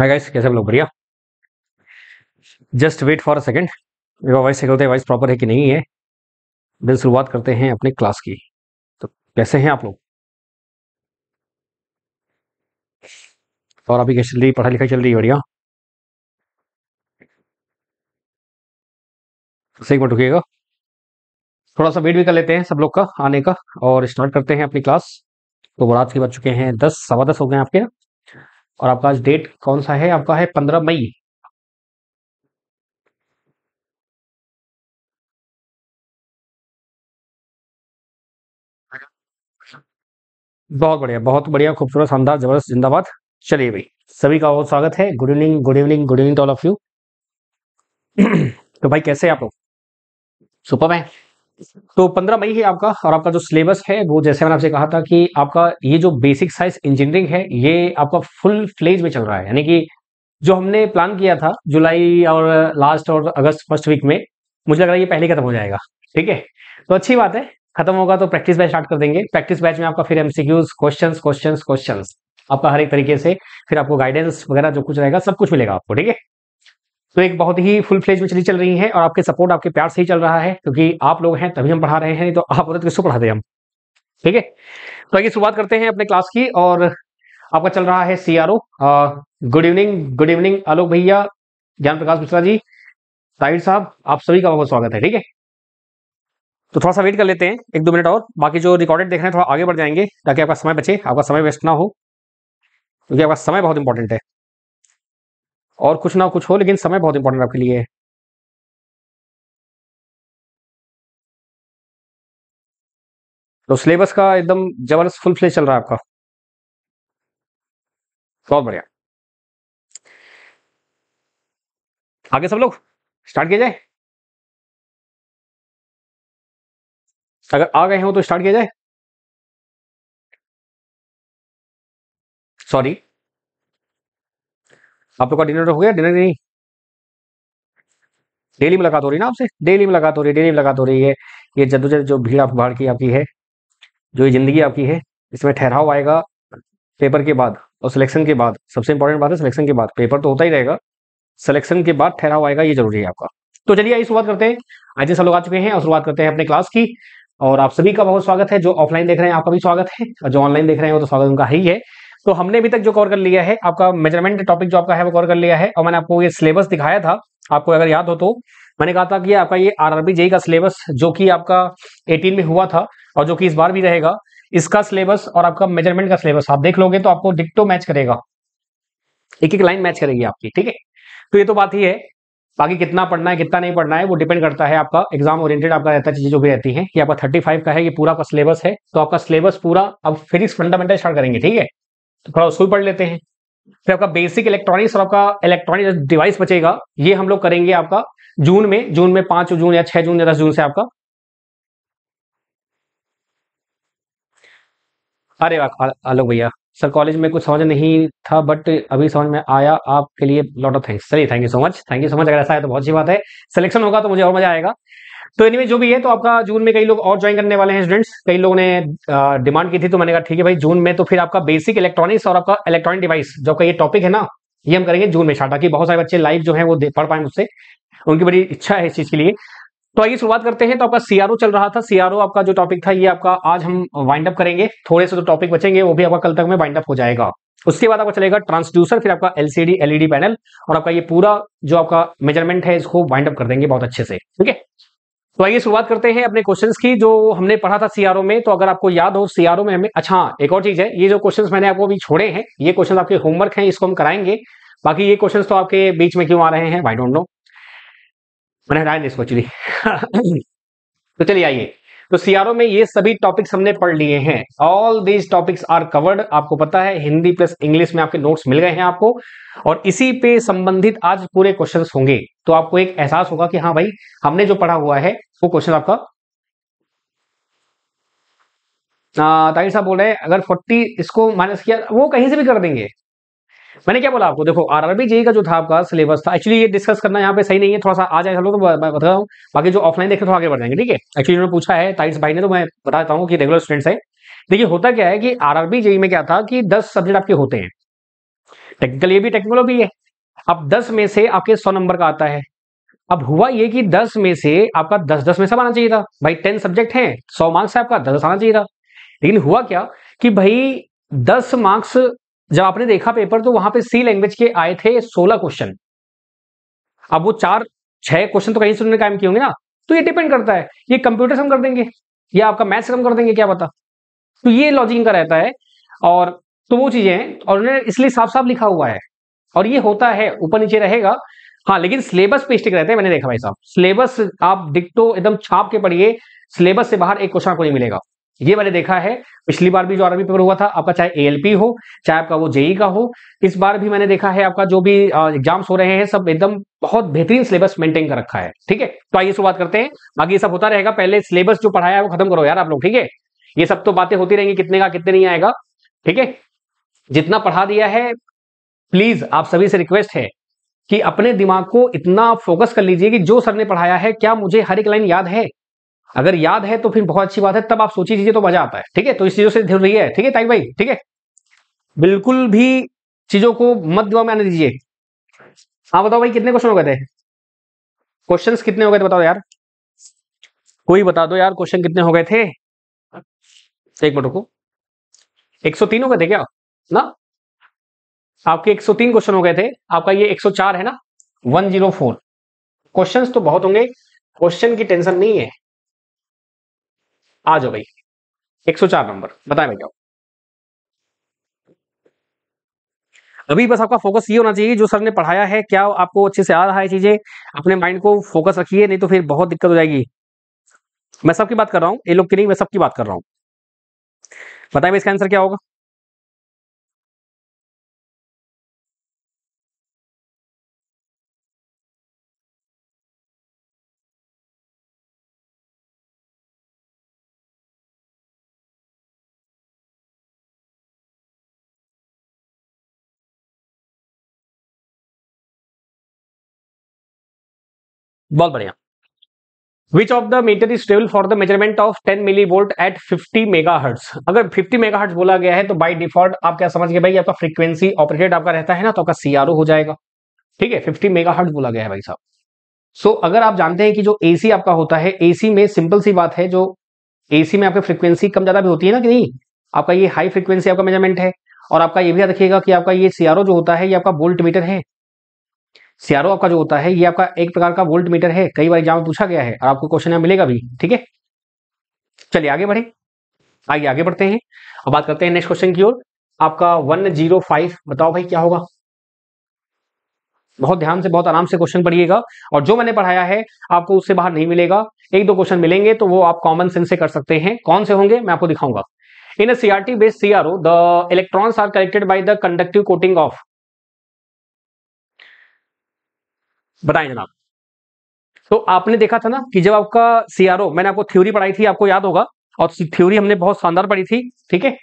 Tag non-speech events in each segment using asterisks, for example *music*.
hi guys कैसे लोग बढ़िया just wait for a second मेरा वॉइस निकलते हैं वॉइस प्रॉपर है कि नहीं है दिन शुरुआत करते हैं अपने क्लास की तो कैसे हैं आप लोग और अभी कैसे चल रही पढ़ाई लिखाई चल रही है बढ़िया सही मिनट रुकिएगा थोड़ा सा वेट भी कर लेते हैं सब लोग का आने का और स्टार्ट करते हैं अपनी क्लास तो वो रात के बज चुके हैं दस सवा दस हो गए आपके और आपका आज डेट कौन सा है आपका है पंद्रह मई बहुत बढ़िया बहुत बढ़िया खूबसूरत शानदार जबरदस्त जिंदाबाद चलिए भाई सभी का बहुत स्वागत है good evening good evening good evening to all of you तो भाई कैसे आप लोग सुपर है तो 15 मई है आपका और आपका जो सिलेबस है वो जैसे मैंने आपसे कहा था कि आपका ये जो बेसिक साइंस इंजीनियरिंग है ये आपका फुल फ्लेज में चल रहा है यानी कि जो हमने प्लान किया था जुलाई और लास्ट और अगस्त फर्स्ट वीक में मुझे लग रहा है ये पहले खत्म हो जाएगा ठीक है तो अच्छी बात है खत्म होगा तो प्रैक्टिस बैच स्टार्ट कर देंगे प्रैक्टिस बैच में आपका फिर एमसीक्यूज क्वेश्चन क्वेश्चन क्वेश्चन आपका हर एक तरीके से फिर आपको गाइडेंस वगैरह जो कुछ रहेगा सब कुछ मिलेगा आपको ठीक है तो एक बहुत ही फुल फ्लेज में चली चल रही है और आपके सपोर्ट आपके प्यार से ही चल रहा है क्योंकि आप लोग हैं तभी हम पढ़ा रहे हैं तो आप मदद किसको पढ़ाते दे हम ठीक है तो आइए शुरुआत करते हैं अपने क्लास की और आपका चल रहा है C R O good evening good evening Alok भैया ज्ञान प्रकाश मिश्रा जी साहिर साहब आप सभी का बहुत स्वागत है ठीक है तो थोड़ा सा वेट कर लेते हैं एक दो मिनट और बाकी जो रिकॉर्डेड देख रहे हैं थोड़ा आगे बढ़ जाएंगे ताकि आपका समय बचे आपका समय वेस्ट ना हो क्योंकि आपका समय बहुत इंपॉर्टेंट है और कुछ ना कुछ हो लेकिन समय बहुत इंपॉर्टेंट आपके लिए तो सिलेबस का एकदम जबरदस्त फुल फ्लेज चल रहा है आपका बहुत बढ़िया आगे सब लोग स्टार्ट किया जाए अगर आ गए हो तो स्टार्ट किया जाए सॉरी आप लोग का डिनर हो गया डिनर नहीं डेली मुलाकात हो रही है ना आपसे डेली मुलाकात हो रही है डेली मुलाकात हो रही है ये जदोजहद जो भीड़ आप भाड़ की आपकी है जो ये जिंदगी आपकी है इसमें ठहराव आएगा पेपर के बाद और सिलेक्शन के बाद सबसे इंपॉर्टेंट बात है सिलेक्शन के बाद पेपर तो होता ही रहेगा सिलेक्शन के बाद ठहराव आएगा ये जरूरी है आपका तो चलिए आइए शुरुआत करते हैं आज जैसा लोग आ चुके हैं और शुरुआत करते हैं अपने क्लास की और आप सभी का बहुत स्वागत है जो ऑफलाइन देख रहे हैं आपका भी स्वागत है और जो ऑनलाइन देख रहे हैं वो तो स्वागत उनका ही है तो हमने अभी तक जो कवर कर लिया है आपका मेजरमेंट टॉपिक जो आपका है वो कवर कर लिया है और मैंने आपको ये सिलेबस दिखाया था आपको अगर याद हो तो मैंने कहा था कि आपका ये आर आरबी जेई का सिलेबस जो कि आपका 18 में हुआ था और जो कि इस बार भी रहेगा इसका सिलेबस और आपका मेजरमेंट का सिलेबस आप देख लोगे तो आपको डिक्टो मैच करेगा एक एक लाइन मैच करेगी आपकी ठीक है तो ये तो बात ही है बाकी कितना पढ़ना है कितना नहीं पढ़ना है वो डिपेंड करता है आपका एग्जाम ओरिएंटेड आपका रहता है चीजें जो भी रहती है ये आपका 35 का है ये पूरा आपका सिलेबस है तो आपका सिलेबस पूरा अब फिजिक्स फंडामेंटल स्टार्ट करेंगे ठीक है तो थोड़ा उसको भी पढ़ लेते हैं फिर आपका बेसिक इलेक्ट्रॉनिक्स और आपका इलेक्ट्रॉनिक डिवाइस बचेगा ये हम लोग करेंगे आपका जून में जून में पांच जून या छह जून या दस जून से आपका अरे वाह आलोक भैया सर कॉलेज में कुछ समझ नहीं था बट अभी समझ में आया आपके लिए लॉट ऑफ थैंक्स चलिए thank you so much thank you so much अगर ऐसा है तो बहुत अच्छी बात है सिलेक्शन होगा तो मुझे और मजा आएगा तो एनीवे जो भी है तो आपका जून में कई लोग और ज्वाइन करने वाले हैं स्टूडेंट्स कई लोगों ने डिमांड की थी तो मैंने कहा ठीक है भाई जून में तो फिर आपका बेसिक इलेक्ट्रॉनिक्स और आपका इलेक्ट्रॉनिक डिवाइस जो आपका ये टॉपिक है ना ये हम करेंगे जून में छाटा की बहुत सारे बच्चे लाइव जो है वो पढ़ पाए मुझसे उनकी बड़ी इच्छा है इस चीज के लिए तो आइए शुरुआत करते हैं तो आपका सीआरओ चल रहा था सीआरओ आपका जो टॉपिक था ये आपका आज हम वाइंड अप करेंगे थोड़े से जो टॉपिक बचेंगे वो भी आपका कल तक में वाइंड अप हो जाएगा उसके बाद आपका चलेगा ट्रांसड्यूसर फिर आपका एलसीडी एलईडी पैनल और आपका ये पूरा जो आपका मेजरमेंट है इसको वाइंड अप कर देंगे बहुत अच्छे से ठीक है तो आइए शुरुआत करते हैं अपने क्वेश्चंस की जो हमने पढ़ा था सीआरओ में तो अगर आपको याद हो सीआरओ में हमें अच्छा एक और चीज है ये जो क्वेश्चंस मैंने आपको अभी छोड़े हैं ये क्वेश्चन आपके होमवर्क हैं इसको हम कराएंगे बाकी ये क्वेश्चंस तो आपके बीच में क्यों आ रहे हैं आई डोंट नो मैंने हटाया नहीं इसको एक्चुअली *laughs* तो चलिए आइए तो सीआरओ में ये सभी टॉपिक्स हमने पढ़ लिए हैं all these topics are covered आपको पता है हिंदी प्लस इंग्लिश में आपके नोट्स मिल गए हैं आपको और इसी पे संबंधित आज पूरे क्वेश्चन होंगे तो आपको एक एहसास होगा कि हाँ भाई हमने जो पढ़ा हुआ है वो क्वेश्चन आपका ताहिर साहब बोल रहे हैं अगर 40 इसको माइनस किया वो कहीं से भी कर देंगे मैंने क्या बोला आपको देखो आरआरबी जेई का जो था आपका सिलेबस था एक्चुअली ये डिस्कस करना यहाँ पे सही नहीं है थोड़ा सा आ जाए तो मैं बता रहा हूँ बाकी जो ऑफलाइन देखे तो आगे बढ़ जाएंगे ठीक है एक्चुअली उन्होंने पूछा है ताइट्स भाई ने तो मैं बता देता हूँ कि रेगुलर स्टूडेंट्स है देखिए होता क्या है कि आरआरबी जेई में क्या था कि दस सब्जेक्ट आपके होते हैं टेक्निकल ये भी टेक्निकल भी है अब दस में से आपके सौ नंबर का आता है अब हुआ ये कि दस में से आपका दस दस में सब आना चाहिए था भाई टेन सब्जेक्ट हैं सौ मार्क्स है आपका दस आना चाहिए था लेकिन हुआ क्या कि भाई दस मार्क्स जब आपने देखा पेपर तो वहां पे सी लैंग्वेज के आए थे सोलह क्वेश्चन अब वो चार छह क्वेश्चन तो कहीं से उन्होंने कायम किए होंगे ना तो ये डिपेंड करता है ये कंप्यूटर से हम कर देंगे या आपका मैथ्स कम कर देंगे क्या पता तो ये लॉजिक का रहता है और तो वो चीजें हैं और उन्होंने इसलिए साफ साफ लिखा हुआ है और ये होता है ऊपर नीचे रहेगा हाँ लेकिन सिलेबस पे स्टिक रहते हैं मैंने देखा भाई साहब सिलेबस आप डिक्टो एकदम छाप के पढ़िए सिलेबस से बाहर एक क्वेश्चन आपको नहीं मिलेगा ये मैंने देखा है पिछली बार भी जो आरबी पेपर हुआ था आपका चाहे एएलपी हो चाहे आपका वो जेई का हो इस बार भी मैंने देखा है आपका जो भी एग्जाम्स हो रहे हैं सब एकदम बहुत बेहतरीन सिलेबस मेंटेन कर रखा है ठीक है तो आइए शुरुआत करते हैं बाकी सब होता रहेगा पहले सिलेबस जो पढ़ाया है वो खत्म करो यार आप लोग ठीक है ये सब तो बातें होती रहेंगी कितने का कितने नहीं आएगा ठीक है जितना पढ़ा दिया है प्लीज आप सभी से रिक्वेस्ट है कि अपने दिमाग को इतना फोकस कर लीजिए कि जो सर ने पढ़ाया है क्या मुझे हर एक लाइन याद है अगर याद है तो फिर बहुत अच्छी बात है तब आप सोची चीजें तो मजा आता है ठीक है तो इस चीजों से ध्यान रही है ठीक है ताकि भाई ठीक है बिल्कुल भी चीजों को मत दिमाग में आने दीजिए हाँ बताओ भाई कितने क्वेश्चन हो गए थे क्वेश्चंस कितने हो गए थे बताओ यार कोई बता दो यार क्वेश्चन कितने हो गए थे एक मिनट को 103 हो गए थे क्या ना आपके 103 क्वेश्चन हो गए थे आपका ये 104 है ना 104 क्वेश्चंस तो बहुत होंगे क्वेश्चन की टेंशन नहीं है आ जाओ भाई 104 नंबर बताए भाई अभी बस आपका फोकस ये होना चाहिए जो सर ने पढ़ाया है क्या आपको अच्छे से आ रहा है चीजें अपने माइंड को फोकस रखिए नहीं तो फिर बहुत दिक्कत हो जाएगी मैं सबकी बात कर रहा हूँ ये लोग की नहीं मैं सबकी बात कर रहा हूँ बताए भाई इसका आंसर क्या होगा बहुत बढ़िया which of the meter is stable for the measurement of 10 millivolt at 50 megahertz अगर 50 मेगा हर्ट्स बोला गया है तो बाई डिफॉल्ट आप क्या समझ गए भाई आपका फ्रीक्वेंसी ऑपरेटेड आपका रहता है ना तो आपका सीआरओ हो जाएगा ठीक है 50 मेगा हर्ट्स बोला गया है भाई साहब सो so, अगर आप जानते हैं कि जो एसी आपका होता है एसी में सिंपल सी बात है जो एसी में आपकी फ्रिक्वेंसी कम ज्यादा भी होती है ना कि नहीं आपका ये हाई फ्रिक्वेंसी आपका मेजरमेंट है और आपका ये भी रखिएगा कि आपका ये सीआरओ जो होता है ये आपका वोल्ट मीटर है सीआरओ आपका जो होता है ये आपका एक प्रकार का वोल्ट मीटर है कई बार एग्जाम पूछा गया है और आपको क्वेश्चन मिलेगा भी ठीक है चलिए आगे बढ़े आइए आगे बढ़ते हैं अब बात करते हैं नेक्स्ट क्वेश्चन की ओर आपका वन फाइव बताओ भाई क्या होगा बहुत ध्यान से बहुत आराम से क्वेश्चन पढ़िएगा और जो मैंने पढ़ाया है आपको उससे बाहर नहीं मिलेगा एक दो क्वेश्चन मिलेंगे तो वो आप कॉमन सेंस से कर सकते हैं कौन से होंगे मैं आपको दिखाऊंगा इन CRT based CRO the electrons are collected by the conductive coating of बताएं जनाब तो आपने देखा था ना कि जब आपका सीआरओ मैंने आपको थ्योरी पढ़ाई थी आपको याद होगा और थ्योरी हमने बहुत शानदार पढ़ी थी ठीक है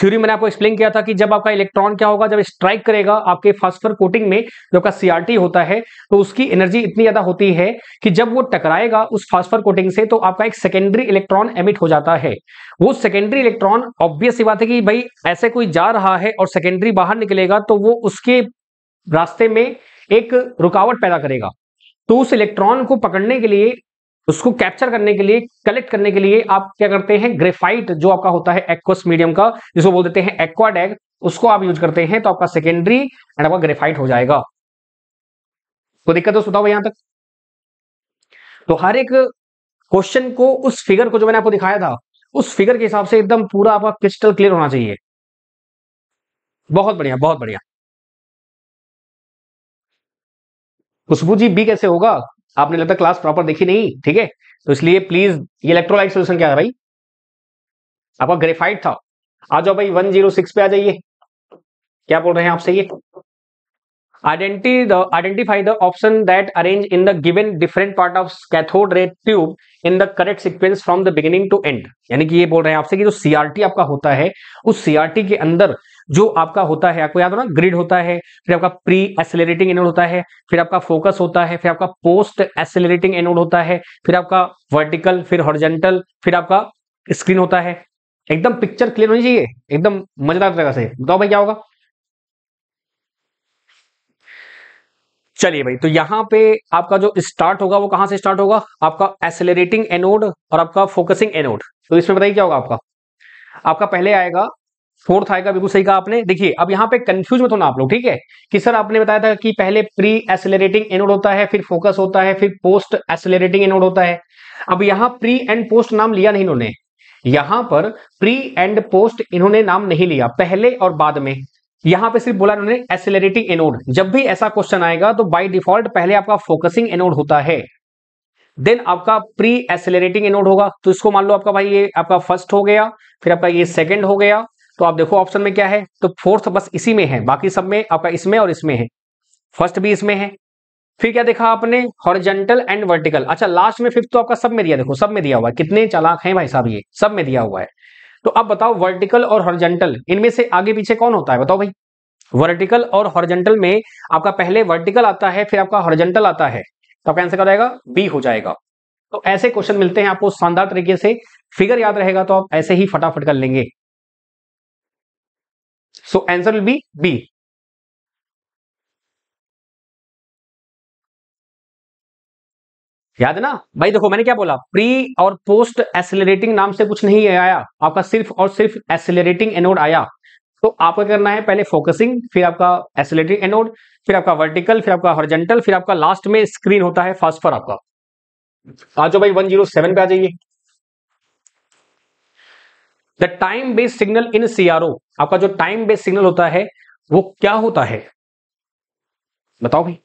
थ्योरी मैंने आपको एक्सप्लेन किया था कि जब आपका इलेक्ट्रॉन क्या होगा जब स्ट्राइक करेगा आपके फास्फर कोटिंग में जो आपका सीआरटी होता है तो उसकी एनर्जी इतनी ज्यादा होती है कि जब वो टकराएगा उस फास्फर कोटिंग से तो आपका एक सेकेंडरी इलेक्ट्रॉन एमिट हो जाता है वो सेकेंडरी इलेक्ट्रॉन ऑब्वियस बात है कि भाई ऐसे कोई जा रहा है और सेकेंडरी बाहर निकलेगा तो वो उसके रास्ते में एक रुकावट पैदा करेगा तो उस इलेक्ट्रॉन को पकड़ने के लिए उसको कैप्चर करने के लिए कलेक्ट करने के लिए आप क्या करते हैं ग्रेफाइट जो आपका होता है एक्वस मीडियम का जिसको बोल देते हैं एक्वाडेग उसको आप यूज करते हैं तो आपका सेकेंडरी एंड आपका ग्रेफाइट हो जाएगा तो दिक्कत होता तो हुआ यहां तक तो हर एक क्वेश्चन को उस फिगर को जो मैंने आपको दिखाया था उस फिगर के हिसाब से एकदम पूरा आपका क्रिस्टल क्लियर होना चाहिए बहुत बढ़िया बहुत बढ़िया खुशबू जी बी कैसे होगा आपने लगता क्लास प्रॉपर देखी नहीं ठीक है तो इसलिए प्लीज ये इलेक्ट्रोलाइट सोल्यूशन क्या है भाई आपका ग्रेफाइट था आ जाओ भाई वन जीरो सिक्स पे आ जाइए क्या बोल रहे हैं आपसे ये Identify the, identify the option that arrange in the given different part of cathode ray tube in the correct sequence from the beginning to end यानी कि ये बोल रहे हैं आपसे कि जो सीआरटी आपका होता है उस सीआरटी के अंदर जो आपका होता है आपको याद हो ना ग्रिड होता है फिर आपका प्री एसेलरेटिंग एनोड होता है फिर आपका फोकस होता है फिर आपका पोस्ट एसेलरेटिंग एनोड होता है फिर आपका वर्टिकल फिर हॉर्जेंटल फिर आपका स्क्रीन होता है एकदम पिक्चर क्लियर होनी चाहिए एकदम मजेदार तरह से बताओ भाई क्या होगा चलिए भाई तो यहाँ पे आपका जो स्टार्ट होगा वो कहां से स्टार्ट होगा आपका एसेलरेटिंग एनोड और आपका फोकसिंग एनोड तो इसमें बताइए क्या होगा आपका आपका पहले आएगा फोर्थ आएगा बिल्कुल सही कहा आपने देखिए अब यहाँ पे कंफ्यूज मत होना आप लोग ठीक है कि सर आपने बताया था कि पहले प्री एसेलरेटिंग एनोड होता है फिर फोकस होता है फिर पोस्ट एसेलरेटिंग एनोड होता है अब यहाँ प्री एंड पोस्ट नाम लिया नहीं इन्होंने यहां पर प्री एंड पोस्ट इन्होंने नाम नहीं लिया पहले और बाद में यहां पे सिर्फ बोला उन्होंने एसिलेटिंग एनोड जब भी ऐसा क्वेश्चन आएगा तो बाय डिफॉल्ट पहले आपका फोकसिंग एनोड होता है देन आपका प्री एसिलेटिंग एनोड होगा तो इसको मान लो आपका भाई ये आपका फर्स्ट हो गया फिर आपका ये सेकंड हो गया तो आप देखो ऑप्शन में क्या है तो फोर्थ बस इसी में है बाकी सब में आपका इसमें और इसमें है फर्स्ट भी इसमें है फिर क्या देखा आपने हॉरिजेंटल एंड वर्टिकल अच्छा लास्ट में फिफ्थ तो आपका सब में दिया देखो सब में दिया हुआ है कितने चालाक हैं भाई साहब ये सब में दिया हुआ है तो अब बताओ वर्टिकल और हॉर्जेंटल इनमें से आगे पीछे कौन होता है बताओ भाई वर्टिकल और हॉर्जेंटल में आपका पहले वर्टिकल आता है फिर आपका हॉर्जेंटल आता है तो आपका आंसर क्या जाएगा बी हो जाएगा तो ऐसे क्वेश्चन मिलते हैं आपको शानदार तरीके से फिगर याद रहेगा तो आप ऐसे ही फटाफट कर लेंगे so answer will be B याद ना भाई देखो मैंने क्या बोला प्री और पोस्ट एसेलरेटिंग नाम से कुछ नहीं आया आपका सिर्फ और सिर्फ एसेलरेटिंग एनोड आया तो आपको करना है पहले फोकसिंग फिर आपका एसेलेटिंग एनोड फिर आपका वर्टिकल फिर आपका हॉर्जेंटल फिर आपका लास्ट में स्क्रीन होता है फास्फर आपका आ जाओ भाई सेवन पे आ जाइए the time based signal in CRO आपका जो टाइम बेस्ड सिग्नल होता है वो क्या होता है बताओ भाई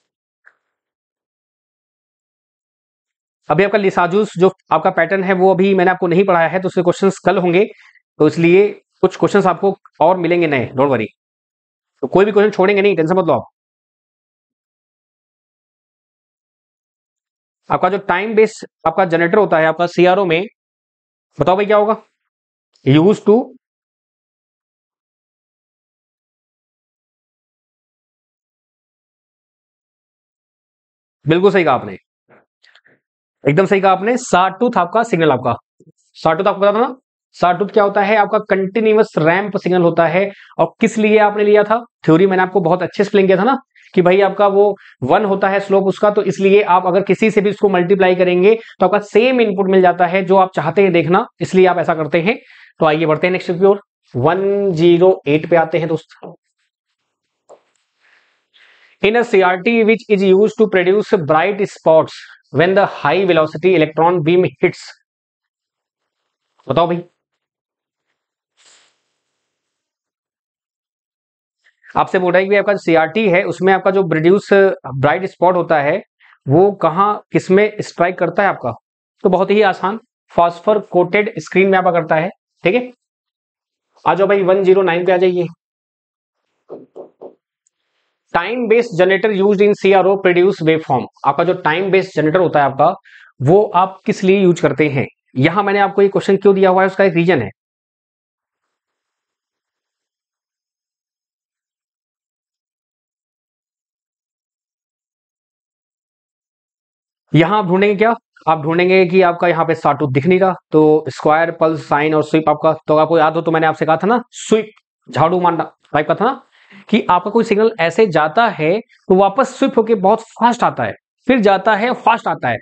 अभी आपका लिसाजूस जो आपका पैटर्न है वो अभी मैंने आपको नहीं पढ़ाया है तो उसके क्वेश्चंस कल होंगे तो इसलिए कुछ क्वेश्चंस आपको और मिलेंगे नए डोंट वरी तो कोई भी क्वेश्चन छोड़ेंगे नहीं टेंशन मत लो आप आपका जो टाइम बेस आपका जनरेटर होता है आपका सीआरओ में बताओ भाई क्या होगा यूज टू बिल्कुल सही कहा आपने एकदम सही कहा आपने शार्ट टूथ आपका सिग्नल आपका शार्ट टूथ आपको पता ना शार्ट टूथ क्या होता है आपका कंटिन्यूस रैंप सिग्नल होता है और किस लिए आपने लिया था थ्योरी मैंने आपको बहुत अच्छे से किया था ना कि भाई आपका वो वन होता है स्लोप उसका तो इसलिए आप अगर किसी से भी इसको मल्टीप्लाई करेंगे तो आपका सेम इनपुट मिल जाता है जो आप चाहते हैं देखना इसलिए आप ऐसा करते हैं तो आइए बढ़ते हैं नेक्स्ट ओर वन जीरो एट पे आते हैं दोस्त in a CRT which is use to produce bright spots when the high velocity electron beam hits बताओ भाई आपसे बोल रहा है कि आपका सीआरटी है उसमें आपका जो ब्रिड्यूस ब्राइट स्पॉट होता है वो कहाँ किसमें स्ट्राइक करता है आपका तो बहुत ही आसान फॉस्फर कोटेड स्क्रीन में आपका करता है ठीक है आ जाओ भाई 109 पे आ जाइए time based generator use in C R O produce wave form आपका जो टाइम बेस्ड जनरेटर होता है आपका वो आप किस लिए यूज करते हैं यहां मैंने आपको ये क्वेश्चन क्यों दिया हुआ है उसका एक रीजन है यहां आप ढूंढेंगे क्या आप ढूंढेंगे कि आपका यहाँ पे साटूथ दिख नहीं रहा तो स्क्वायर पल्स साइन और स्वीप आपका तो आपको याद हो तो मैंने आपसे कहा था ना स्वीप झाड़ू मारना टाइप का था ना कि आपका कोई सिग्नल ऐसे जाता है तो वापस स्विप होकर बहुत फास्ट आता है फिर जाता है फास्ट आता है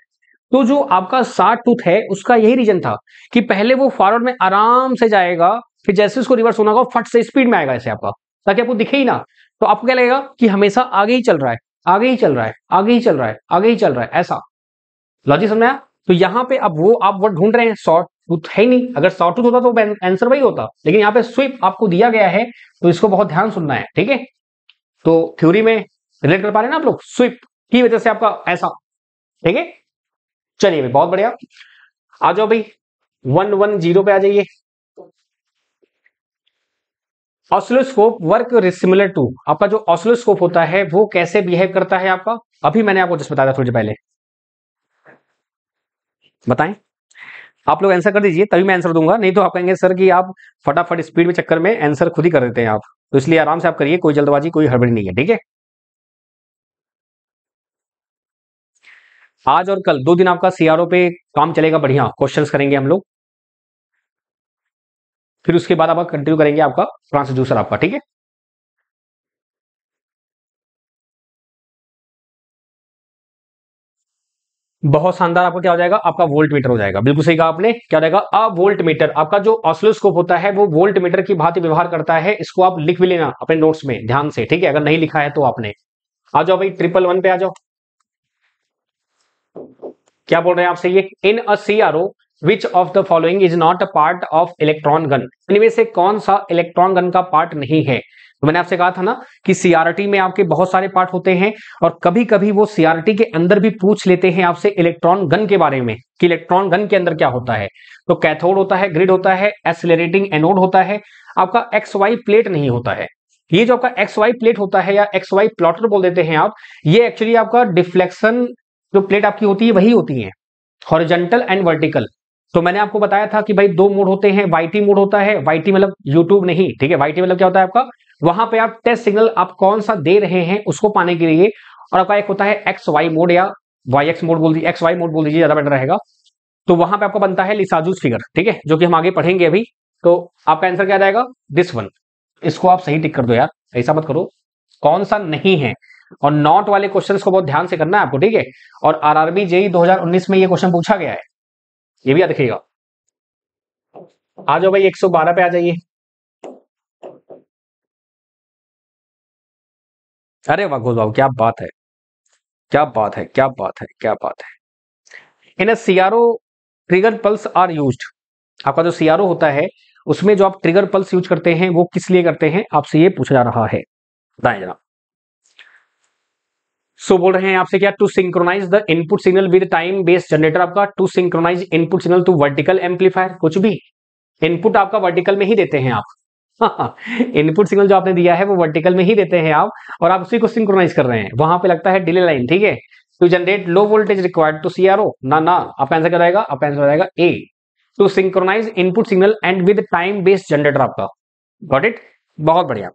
तो जो आपका शार्ट टूथ है उसका यही रीजन था कि पहले वो फॉरवर्ड में आराम से जाएगा फिर जैसे उसको रिवर्स होना होगा फट से स्पीड में आएगा ऐसे आपका ताकि आपको दिखे ही ना तो आपको क्या लगेगा कि हमेशा आगे ही चल रहा है आगे ही चल रहा है आगे ही चल रहा है आगे ही चल रहा है ऐसा लॉजिक समझ तो यहां पे अब वो आप वर्ड ढूंढ रहे हैं शॉर्ट वो तो है नहीं अगर शॉर्ट होता तो आंसर वही होता लेकिन यहाँ पे स्विप आपको दिया गया है तो इसको बहुत ध्यान सुनना है ठीक है तो थ्योरी में रिलेट कर पा रहे ना आप लोग स्विप की वजह से आपका ऐसा ठीक है चलिए भाई बहुत बढ़िया आ जाओ भाई वन वन जीरो पे आ जाइए ऑसिलोस्कोप वर्क सिमिलर टू आपका जो ऑसिलोस्कोप होता है वो कैसे बिहेव करता है आपका अभी मैंने आपको जस्ट बताया था थोड़ी पहले बताएं आप लोग आंसर कर दीजिए तभी मैं आंसर दूंगा नहीं तो आप कहेंगे सर कि आप फटाफट स्पीड में चक्कर में आंसर खुद ही कर देते हैं आप तो इसलिए आराम से आप करिए कोई जल्दबाजी कोई हड़बड़ी नहीं है ठीक है आज और कल दो दिन आपका सीआरओ पे काम चलेगा बढ़िया क्वेश्चन करेंगे हम लोग फिर उसके बाद आप कंटिन्यू करेंगे आपका फ्रांस जूसर आपका ठीक है बहुत शानदार आपका क्या हो जाएगा आपका वोल्ट मीटर हो जाएगा बिल्कुल सही कहा आपने क्या रहेगा अ वोल्ट मीटर आपका जो ऑसिलोस्कोप होता है वो वोल्ट मीटर की भांति व्यवहार करता है इसको आप लिख भी लेना अपने नोट्स में ध्यान से ठीक है अगर नहीं लिखा है तो आपने आ जाओ भाई ट्रिपल वन पे आ जाओ क्या बोल रहे हैं आपसे ये in a C R O which of the following is not a part of electron gun इनमें से कौन सा इलेक्ट्रॉन गन का पार्ट नहीं है तो मैंने आपसे कहा था ना कि सीआरटी में आपके बहुत सारे पार्ट होते हैं और कभी कभी वो सीआरटी के अंदर भी पूछ लेते हैं आपसे इलेक्ट्रॉन गन के बारे में कि इलेक्ट्रॉन गन के अंदर क्या होता है तो कैथोड होता है ग्रिड होता है एसिलेटिंग एनोड होता है आपका एक्स वाई प्लेट नहीं होता है ये जो आपका एक्स वाई प्लेट होता है या एक्स वाई प्लॉटर बोल देते हैं आप ये एक्चुअली आपका डिफ्लेक्शन जो प्लेट आपकी होती है वही होती है हॉरिजेंटल एंड वर्टिकल तो मैंने आपको बताया था कि भाई दो मोड होते हैं वाईटी मोड होता है वाईटी मतलब यूट्यूब नहीं ठीक है वाईटी मतलब क्या होता है आपका वहां पे आप टेस्ट सिग्नल आप कौन सा दे रहे हैं उसको पाने के लिए और आपका एक होता है एक्स वाई मोड या वाई एक्स मोड बोल दीजिए एक्स वाई मोड बोल दीजिए ज्यादा बेटर रहेगा तो वहां पे आपका बनता है लिसाजूस फिगर ठीक है जो कि हम आगे पढ़ेंगे अभी तो आपका आंसर क्या जाएगा दिस वन इसको आप सही टिक कर दो यार ऐसा मत करो कौन सा नहीं है और नॉट वाले क्वेश्चंस को बहुत ध्यान से करना है आपको ठीक है और आर आरबी जेई 2019 में ये क्वेश्चन पूछा गया है ये भी याद रखिएगा आ जाओ भाई 112 पे आ जाइए अरे वागोज वाह क्या बात है क्या बात है क्या बात है क्या बात है in CRO trigger pulse are use आपका जो सीआरओ होता है उसमें जो आप ट्रिगर पल्स यूज करते हैं वो किस लिए करते हैं आपसे ये पूछा जा रहा है बताए जनाब सो so, बोल रहे हैं आपसे क्या to synchronize the input signal with time based generator आपका to synchronize input signal to vertical amplifier कुछ भी इनपुट आपका वर्टिकल में ही देते हैं आप इनपुट *laughs* सिग्नल जो आपने दिया है वो वर्टिकल में ही देते हैं आप और आप उसी को सिंक्रोनाइज कर रहे हैं वहां पे लगता है डिले लाइन ठीक है to generate low voltage required to CRO ना ना आप आंसर क्या रहेगा आप आंसर रहेगा A to synchronize input signal and with time based generator आपका गॉट इट बहुत बढ़िया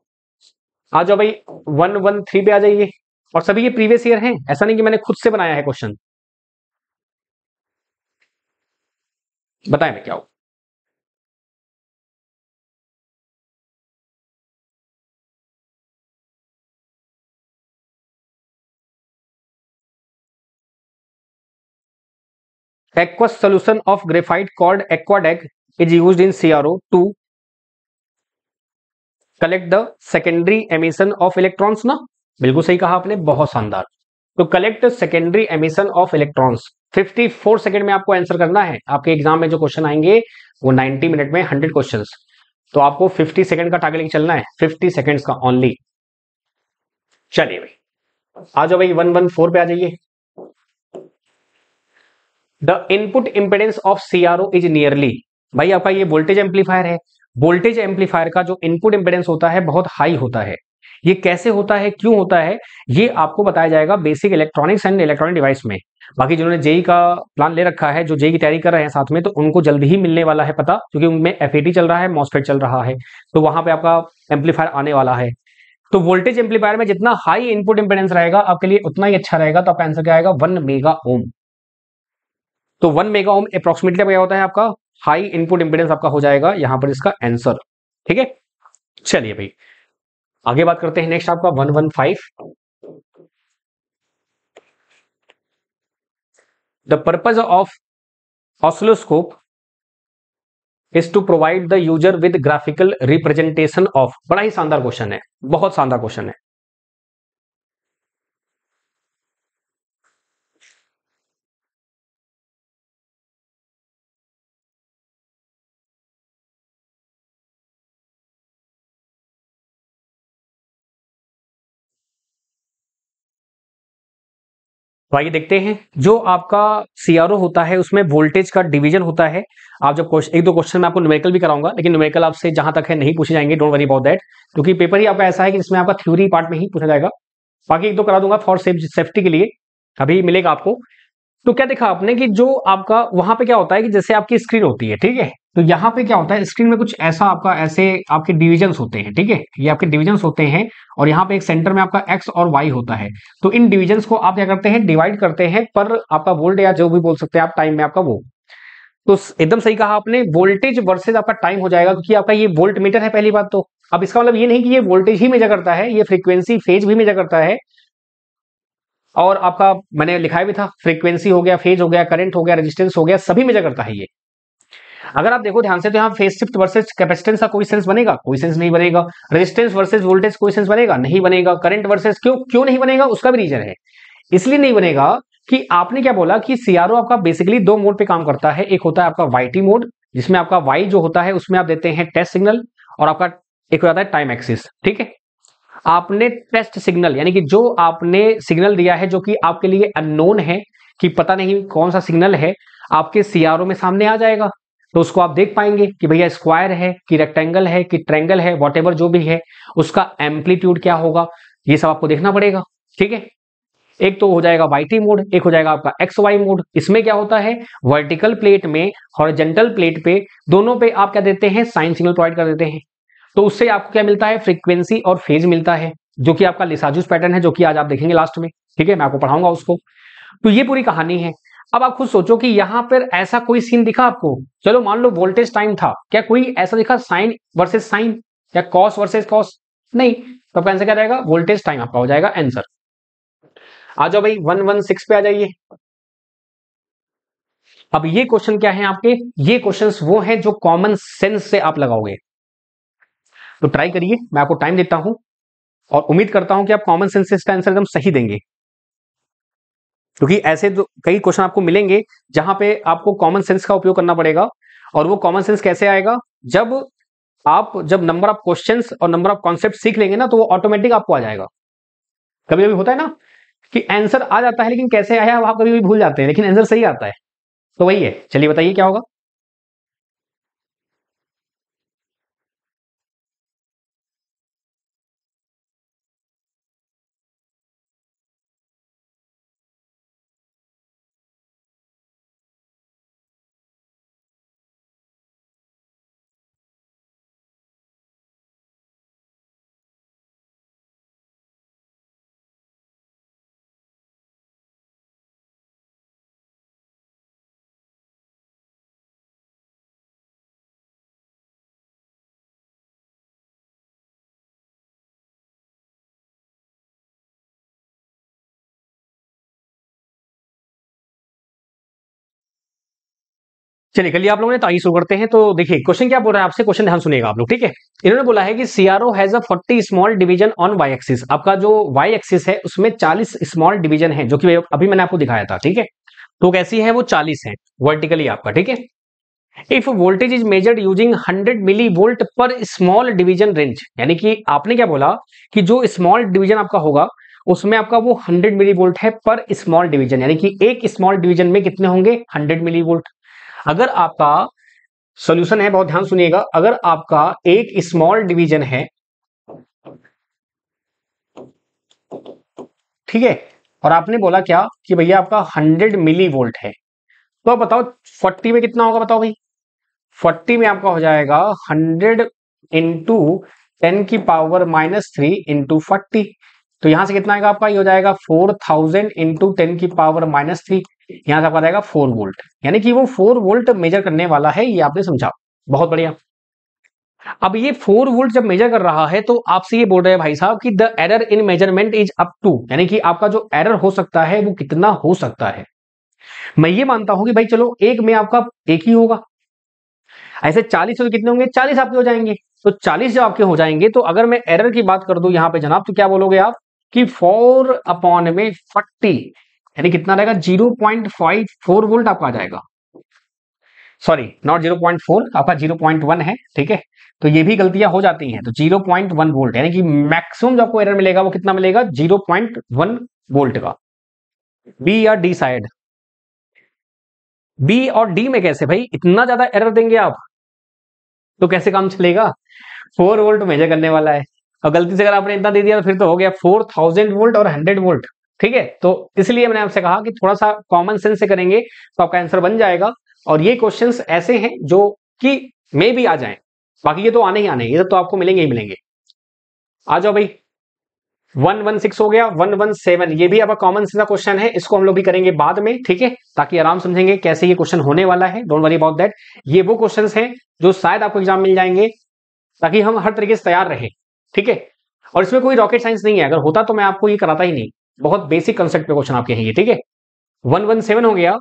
आ जाओ भाई वन वन थ्री पे आ जाइए और सभी ये प्रीवियस ईयर हैं ऐसा नहीं कि मैंने खुद से बनाया है क्वेश्चन बताएं मैं क्या हूं aqueous solution of graphite called aquadag is used in CRO to collect the secondary emission of electrons ना बिल्कुल सही कहा आपने बहुत शानदार तो collect secondary emission of electrons 54 second में आपको आंसर करना है आपके एग्जाम में जो क्वेश्चन आएंगे वो 90 मिनट में 100 क्वेश्चंस तो आपको 50 सेकंड का टारगेट लेके चलना है 50 सेकंड्स का ओनली चलिए भाई आ जाओ भाई 114 पे आ जाइए the input impedance of CRO is nearly भाई आपका ये वोल्टेज एम्पलीफायर है वोल्टेज एम्पलीफायर का जो इनपुट इंपेडेंस होता है बहुत हाई होता है ये कैसे होता है क्यों होता है ये आपको बताया जाएगा basic electronics and electronic device में बाकी जिन्होंने जेई e e का प्लान ले रखा है जो जेई e की तैयारी कर रहे हैं साथ में तो उनको जल्द ही मिलने वाला है पता क्योंकि उनमें एफ चल रहा है मॉस्फेट चल रहा है तो वहां पे आपका एम्पलीफायर आने वाला है तो वोल्टेज एम्पलीफायर में जितना हाई इनपुट इंपेडेंस रहेगा आपके लिए उतना ही अच्छा रहेगा तो आपका आंसर क्या आएगा वन मेगा ओम तो वन मेगा ओम अप्रोक्सीमेटली क्या होता है आपका हाई इनपुट इंपिडेंस आपका हो जाएगा यहां पर इसका आंसर ठीक है चलिए भाई आगे बात करते हैं नेक्स्ट आपका one one five the purpose of oscilloscope is to provide the user with graphical representation of बड़ा ही शानदार क्वेश्चन है बहुत शानदार क्वेश्चन है तो आइए देखते हैं जो आपका सीआरओ होता है उसमें वोल्टेज का डिवीजन होता है आप जब क्वेश्चन एक दो क्वेश्चन में आपको न्यूमेरिकल भी कराऊंगा लेकिन न्यूमेरिकल आपसे जहां तक है नहीं पूछे जाएंगे डोंट वरी अबाउट दैट क्योंकि पेपर ही आपका ऐसा है कि जिसमें आपका थ्योरी पार्ट में ही पूछा जाएगा बाकी एक दो करा दूंगा फॉर सेफ्टी के लिए अभी मिलेगा आपको तो क्या देखा आपने कि जो आपका वहां पे क्या होता है कि जैसे आपकी स्क्रीन होती है ठीक है तो यहाँ पे क्या होता है स्क्रीन में कुछ ऐसा आपका ऐसे आपके डिविजन्स होते हैं ठीक है ये आपके डिविजन्स होते हैं और यहाँ पे एक सेंटर में आपका एक्स और वाई होता है तो इन डिविजन्स को आप क्या करते हैं डिवाइड करते हैं पर आपका वोल्ट या जो भी बोल सकते हैं आप टाइम में आपका वो तो एकदम सही कहा आपने वोल्टेज वर्सेज आपका टाइम हो जाएगा क्योंकि आपका ये वोल्ट मीटर है पहली बात तो अब इसका मतलब ये नहीं कि ये वोल्टेज ही मेजर करता है ये फ्रीक्वेंसी फेज भी मेजर करता है और आपका मैंने लिखा भी था फ्रीक्वेंसी हो गया फेज हो गया करंट हो गया रेजिस्टेंस हो गया सभी मेजर करता है ये अगर आप देखो ध्यान से तो यहाँ फेस शिफ्ट वर्सेज कैपेसिटेंस का कोई सेंस बनेगा कोई सेंस नहीं बनेगा रेजिस्टेंस वर्सेज वोल्टेज कोई सेंस बनेगा नहीं बनेगा करंट वर्सेज क्यों क्यों नहीं बनेगा उसका भी रीजन है इसलिए नहीं बनेगा कि आपने क्या बोला कि सीआरओ आपका बेसिकली दो मोड पे काम करता है एक होता है आपका वाई मोड जिसमें आपका वाई जो होता है उसमें आप देते हैं टेस्ट सिग्नल और आपका एक हो जाता है टाइम एक्सिस ठीक है आपने टेस्ट सिग्नल यानी कि जो आपने सिग्नल दिया है जो कि आपके लिए अननोन है कि पता नहीं कौन सा सिग्नल है आपके सीआरओ में सामने आ जाएगा तो उसको आप देख पाएंगे कि भैया स्क्वायर है कि रेक्टेंगल है कि ट्रेंगल है वॉट जो भी है उसका एम्पलीट्यूड क्या होगा ये सब आपको देखना पड़ेगा ठीक है एक तो हो जाएगा वाई टी मोड एक हो जाएगा आपका एक्स वाई मोड इसमें क्या होता है वर्टिकल प्लेट में हॉरिजेंटल प्लेट पे दोनों पे आप क्या देते हैं साइन सिग्नल प्रोवाइड कर देते हैं तो उससे आपको क्या मिलता है फ्रीक्वेंसी और फेज मिलता है जो कि आपका लिसाजूस पैटर्न है जो कि आज आप देखेंगे लास्ट में ठीक है मैं आपको पढ़ाऊंगा उसको तो ये पूरी कहानी है अब आप खुद सोचो कि यहाँ पर ऐसा कोई सीन दिखा आपको चलो मान लो वोल्टेज टाइम था क्या कोई ऐसा दिखा साइन वर्सेज साइन या कॉस वर्सेज कॉस नहीं तो आपका आंसर क्या जाएगा वोल्टेज टाइम आपका हो जाएगा आंसर आ जाओ भाई वन वन सिक्स पे आ जाइए अब ये क्वेश्चन क्या है आपके ये क्वेश्चंस वो हैं जो कॉमन सेंस से आप लगाओगे तो ट्राई करिए मैं आपको टाइम देता हूं और उम्मीद करता हूं कि आप कॉमन सेंस से इसका आंसर एकदम सही देंगे क्योंकि ऐसे कई क्वेश्चन आपको मिलेंगे जहां पे आपको कॉमन सेंस का उपयोग करना पड़ेगा और वो कॉमन सेंस कैसे आएगा जब आप जब नंबर ऑफ क्वेश्चन और नंबर ऑफ कॉन्सेप्ट सीख लेंगे ना तो वो ऑटोमेटिक आपको आ जाएगा कभी कभी होता है ना कि आंसर आ जाता है लेकिन कैसे आया आप कभी भी भूल जाते हैं लेकिन आंसर सही आता है तो वही है चलिए बताइए क्या होगा चलिए कल आप लोगों ने तारी शुरू करते हैं तो देखिए क्वेश्चन क्या बोल रहा है आपसे क्वेश्चन ध्यान सुनेगा आप लोग ठीक है इन्होंने बोला है कि CRO has a 40 small division on Y axis आपका जो वाई एक्सिस है उसमें 40 स्मॉल डिवीजन है जो कि अभी मैंने आपको दिखाया था ठीक है तो कैसी है वो चालीस है वर्टिकली आपका ठीक है if voltage is measured using hundred millivolt per small division range यानी कि आपने क्या बोला कि जो स्मॉल डिविजन आपका होगा उसमें आपका वो हंड्रेड मिली वोल्ट है पर स्मॉल डिविजन यानी कि एक स्मॉल डिविजन में कितने होंगे हंड्रेड मिली वोल्ट अगर आपका सॉल्यूशन है बहुत ध्यान सुनिएगा अगर आपका एक स्मॉल डिवीजन है ठीक है और आपने बोला क्या कि भैया आपका 100 मिली वोल्ट है तो आप बताओ 40 में कितना होगा बताओ भाई 40 में आपका हो जाएगा 100 इंटू टेन की power minus three into forty तो यहां से कितना आएगा आपका ये हो जाएगा 4000 थाउजेंड इंटू टेन की पावर माइनस थ्री यहां से आपका रहेगा फोर वोल्ट यानी कि वो फोर वोल्ट मेजर करने वाला है ये आपने समझा बहुत बढ़िया अब ये फोर वोल्ट जब मेजर कर रहा है तो आपसे ये बोल रहे हैं भाई साहब कि the error in measurement is up to यानी कि आपका जो एरर हो सकता है वो कितना हो सकता है मैं ये मानता हूं कि भाई चलो एक में आपका एक ही होगा ऐसे चालीस तो कितने होंगे चालीस आपके हो जाएंगे तो चालीस जब आपके हो जाएंगे तो अगर मैं एरर की बात कर दू यहां पर जनाब तो क्या बोलोगे आप कि फोर अपॉन में फोर्टी यानी कितना रहेगा zero point five four volt आपका आ जाएगा sorry not zero point four आपका जीरो पॉइंट वन है ठीक है तो ये भी गलतियां हो जाती हैं तो जीरो पॉइंट वन वोल्ट यानी कि मैक्सिमम जो आपको एरर मिलेगा वो कितना मिलेगा जीरो पॉइंट वन वोल्ट का बी या डी साइड बी और डी में कैसे भाई इतना ज्यादा एरर देंगे आप तो कैसे काम चलेगा फोर वोल्ट मेजर करने वाला है और गलती से अगर आपने इतना दे दिया तो फिर तो हो गया फोर थाउजेंड वोल्ट और हंड्रेड वोल्ट ठीक है तो इसलिए मैंने आपसे कहा कि थोड़ा सा कॉमन सेंस से करेंगे तो आपका आंसर बन जाएगा और ये क्वेश्चन ऐसे हैं जो कि मे भी आ जाए बाकी ये तो आने ही आने ये तो आपको मिलेंगे ही मिलेंगे आ जाओ भाई वन वन सिक्स हो गया वन वन सेवन ये भी आपका कॉमन सेंस का क्वेश्चन है इसको हम लोग भी करेंगे बाद में ठीक है ताकि आराम समझेंगे कैसे ये क्वेश्चन होने वाला है डोंट वरी अबाउट दैट ये वो क्वेश्चन हैं जो शायद आपको एग्जाम मिल जाएंगे ताकि हम हर तरीके से तैयार रहें ठीक है और इसमें कोई रॉकेट साइंस नहीं है अगर होता तो मैं आपको ये कराता ही नहीं बहुत बेसिक कंसेप्ट पे क्वेश्चन आपके हैं ये ठीक है वन वन सेवन हो गया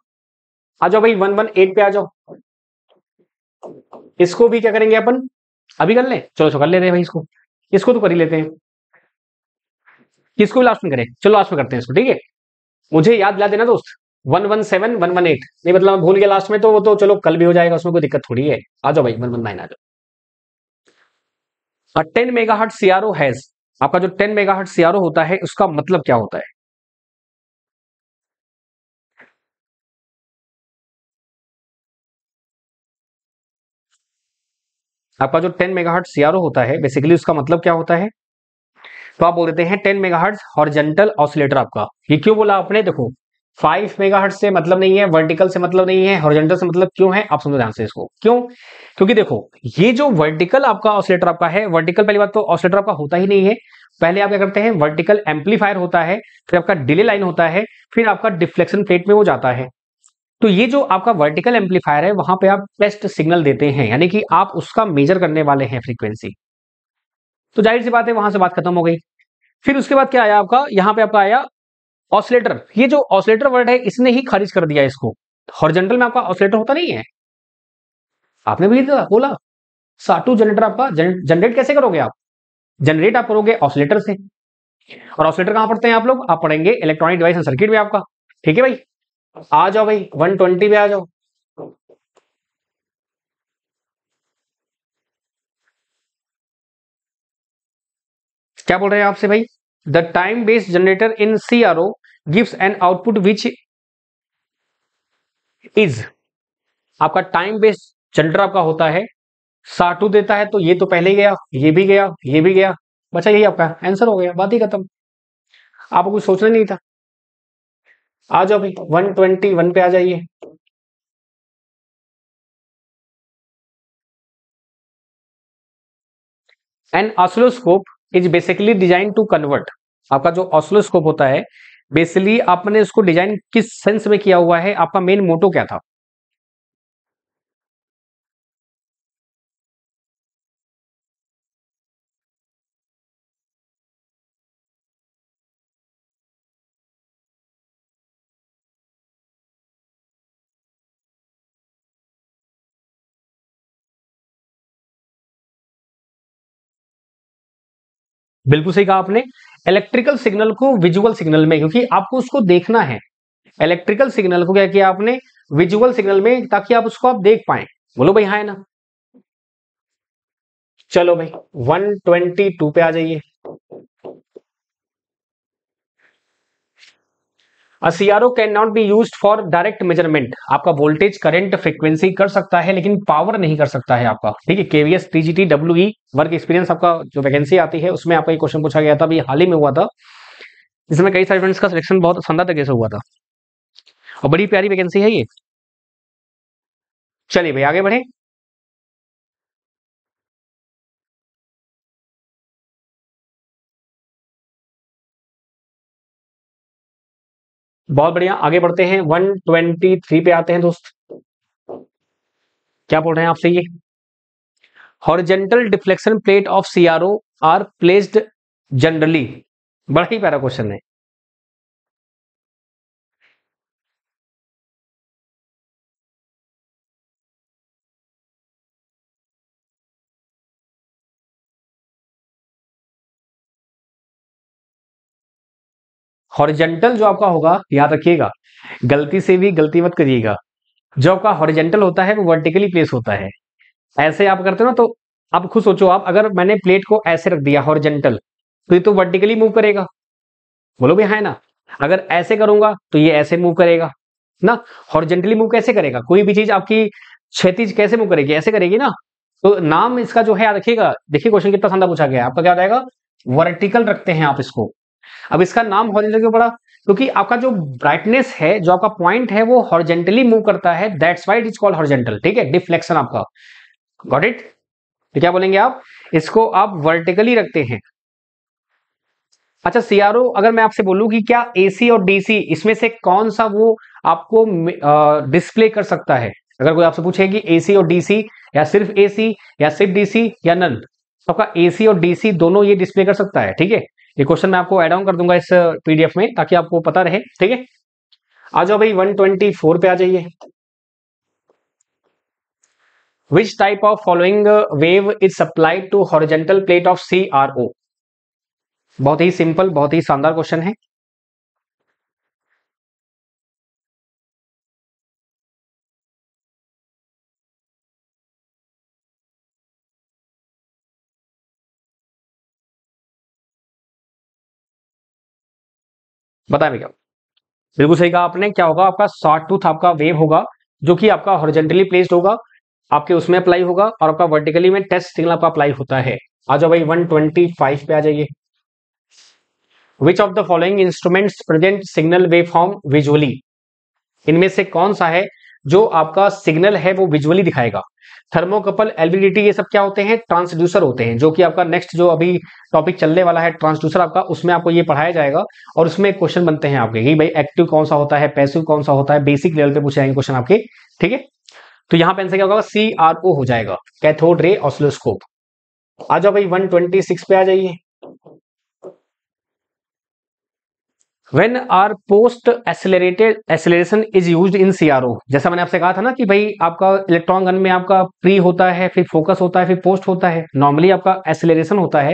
आ जाओ भाई वन वन एट पे आ जाओ इसको भी क्या करेंगे अपन अभी कर ले चलो चलो कर लेते हैं भाई इसको इसको तो कर ही लेते हैं इसको भी लास्ट में करें चलो लास्ट में करते हैं इसको ठीक है मुझे याद दिला देना दोस्त one one seven one one eight नहीं मतलब भूल गया लास्ट में तो वो तो चलो कल भी हो जाएगा उसमें कोई दिक्कत थोड़ी है आ जाओ भाई वन वन नाइन आ जाओ ten mega hertz CRO has आपका जो 10 मेगाहर्ट सीआरओ होता है उसका मतलब क्या होता है आपका जो 10 मेगाहर्ट सीआरओ होता है बेसिकली उसका मतलब क्या होता है तो आप बोल देते हैं 10 मेगाहर्ट हॉरिजॉन्टल ऑसिलेटर आपका ये क्यों बोला आपने देखो फाइव मेगाहर्ट्ज से मतलब नहीं है वर्टिकल से मतलब नहीं है हॉरिजॉन्टल से मतलब क्यों है आप समझो ध्यान से इसको क्यों क्योंकि देखो ये जो वर्टिकल आपका ऑसिलेटर आपका है वर्टिकल पहली बात तो ऑसिलेटर आपका होता ही नहीं है पहले आप क्या करते हैं वर्टिकल एम्पलीफायर होता है फिर आपका डिले लाइन होता है फिर आपका डिफ्लेक्शन प्लेट में वो जाता है तो ये जो आपका वर्टिकल एम्पलीफायर है वहां पे आप बेस्ट सिग्नल देते हैं यानी कि आप उसका मेजर करने वाले हैं फ्रीक्वेंसी तो जाहिर सी बात है वहां से बात खत्म हो गई फिर उसके बाद क्या आया आपका यहाँ पे आपका आया ऑसलेटर ये जो ऑसलेटर वर्ड है इसने ही खारिज कर दिया इसको हॉर्जेंटल में आपका ऑसलेटर होता नहीं है आपने भी था, तो बोला साटू जनरेटर आपका जनरेट कैसे करोगे आप जनरेट आप करोगे ऑसलेटर से और ऑसलेटर कहां पढ़ते हैं आप लोग आप पढ़ेंगे इलेक्ट्रॉनिक डिवाइस एंड सर्किट भी आपका ठीक है भाई आ जाओ भाई वन ट्वेंटी आ जाओ क्या बोल रहे हैं आपसे भाई the time based generator in CRO gives an output which is आपका टाइम बेस्ड जनरेटर आपका होता है साटू देता है तो ये तो पहले ही गया ये भी गया ये भी गया बचा यही आपका आंसर हो गया बात ही खत्म आपको कुछ सोचना नहीं था आ जाओ भाई वन ट्वेंटी वन पे आ जाइए an oscilloscope is basically design to convert आपका जो ऑसलोस्कोप होता है बेसिकली आपने इसको डिजाइन किस सेंस में किया हुआ है आपका मेन मोटो क्या था बिल्कुल सही कहा आपने इलेक्ट्रिकल सिग्नल को विजुअल सिग्नल में क्योंकि आपको उसको देखना है इलेक्ट्रिकल सिग्नल को क्या किया आपने विजुअल सिग्नल में ताकि आप उसको आप देख पाए बोलो भाई हाँ ना चलो भाई 122 पे आ जाइए CRO can not be use for direct measurement आपका वोल्टेज करंट फ्रीक्वेंसी कर सकता है लेकिन पावर नहीं कर सकता है आपका ठीक है KVS TGT W work experience आपका जो वैकेंसी आती है उसमें आपका एक क्वेश्चन पूछा गया था अभी हाल ही में हुआ था जिसमें कई सारे फ्रेंड्स का सिलेक्शन बहुत शानदार तरीके से हुआ था और बड़ी प्यारी वैकेंसी है ये चलिए भाई आगे बढ़े बहुत बढ़िया आगे बढ़ते हैं वन ट्वेंटी थ्री पे आते हैं दोस्त क्या बोल रहे हैं आपसे ये horizontal deflection plate of CRO are placed generally बड़ा ही प्यारा क्वेश्चन है हॉरिजेंटल जो आपका होगा याद रखिएगा गलती से भी गलती मत करिएगा जो आपका हॉरिजेंटल होता है वो वर्टिकली प्लेस होता है ऐसे आप करते हो ना तो आप खुद सोचो आप अगर मैंने प्लेट को ऐसे रख दिया हॉरिजेंटल तो ये तो वर्टिकली मूव करेगा बोलो भी है हाँ ना अगर ऐसे करूंगा तो ये ऐसे मूव करेगा ना हॉरिजेंटली मूव कैसे करेगा कोई भी चीज आपकी क्षेत्र कैसे मूव करेगी ऐसे करेगी ना तो नाम इसका जो है याद रखिएगा देखिए क्वेश्चन कितना शानदार पूछा गया आपका क्या जाएगा वर्टिकल रखते हैं आप इसको अब इसका नाम हॉरिजेंटल क्यों पड़ा क्योंकि आपका जो ब्राइटनेस है जो आपका पॉइंट है वो हॉर्जेंटली मूव करता है that's why it is called horizontal ठीक है डिफ्लेक्शन आपका गॉट इट तो क्या बोलेंगे आप इसको आप वर्टिकली रखते हैं अच्छा सीआरओ अगर मैं आपसे बोलूं कि क्या एसी और डीसी इसमें से कौन सा वो आपको डिस्प्ले कर सकता है अगर कोई आपसे पूछे कि एसी और डीसी या सिर्फ एसी या सिर्फ डीसी या नन तो आपका एसी और डीसी दोनों ये डिस्प्ले कर सकता है ठीक है ये क्वेश्चन मैं आपको एड ऑन कर दूंगा इस पीडीएफ में ताकि आपको पता रहे ठीक है आ जाओ भाई 124 पे आ जाइए which type of following wave is supplied to horizontal plate of C R O बहुत ही सिंपल बहुत ही शानदार क्वेश्चन है बताया भैया बिल्कुल सही कहा आपने क्या होगा आपका शॉर्ट टूथ आपका वेव होगा जो कि आपका हॉरिजेंटली प्लेस्ड होगा आपके उसमें अप्लाई होगा और आपका वर्टिकली में टेस्ट सिग्नल आपका अप्लाई होता है आ जाओ भाई 125 पे आ जाइए which of the following instruments present signal wave form visually इनमें से कौन सा है जो आपका सिग्नल है वो विजुअली दिखाएगा थर्मोकपल एलबीडीटी ये सब क्या होते हैं ट्रांसड्यूसर होते हैं जो कि आपका नेक्स्ट जो अभी टॉपिक चलने वाला है ट्रांसड्यूसर आपका उसमें आपको ये पढ़ाया जाएगा और उसमें क्वेश्चन बनते हैं आपके कि भाई एक्टिव कौन सा होता है पैसिव कौन सा होता है बेसिक लेवल पे पूछे जाएंगे क्वेश्चन आपके ठीक है तो यहाँ पे आंसर क्या होगा सी आर ओ हो जाएगा कैथोड रे ऑसिलोस्कोप आ जाओ भाई सिक्स पे आ जाइए when are post accelerated acceleration is use in O जैसा मैंने आपसे कहा था ना कि भाई आपका इलेक्ट्रॉन गन में आपका प्री होता है फिर फोकस होता है फिर पोस्ट होता है नॉर्मली आपका एसेलरेशन होता है